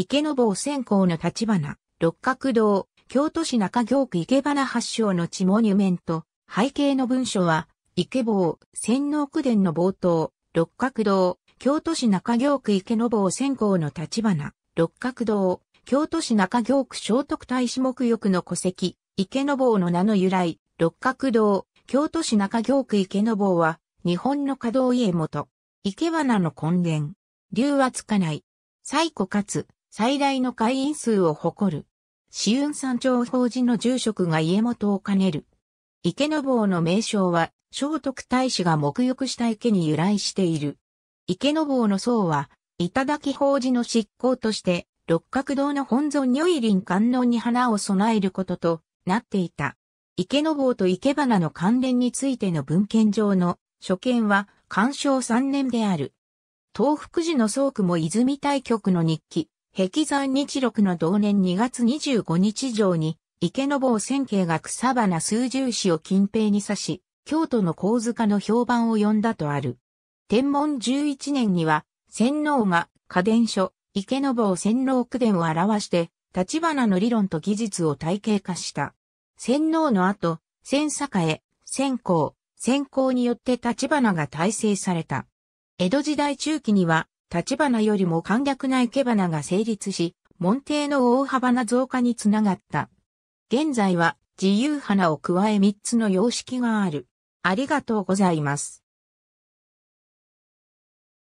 池坊先行の立花、六角堂、京都市中京区池花発祥の地モニュメント、背景の文書は、池坊、洗脳区伝の冒頭、六角堂、京都市中京区池坊先行の立花、六角堂、京都市中京区聖徳太子目浴の戸籍、池坊の名の由来、六角堂、京都市中京区池坊は、日本の稼働家元、池花の根源、竜はつかない、最古かつ、最大の会員数を誇る。紫雲山頂法寺の住職が家元を兼ねる。池の坊の名称は、聖徳太子が沐浴した池に由来している。池の坊の僧は、頂き法寺の執行として、六角堂の本尊如意林観音に花を備えることとなっていた。池の坊と池花の関連についての文献上の所見は、鑑賞三年である。東福寺の宗区も泉大局の日記、壁山日録の同年2月25日上に、池の坊千景が草花数十市を近平に指し、京都の甲塚の評判を呼んだとある。天文11年には、洗脳が家電書、池の坊洗脳九伝を表して、立花の理論と技術を体系化した。洗脳の後、千栄、千光、千光によって立花が体制された。江戸時代中期には、立花よりも簡略な生け花が成立し、門弟の大幅な増加につながった。現在は自由花を加え3つの様式がある。ありがとうございます。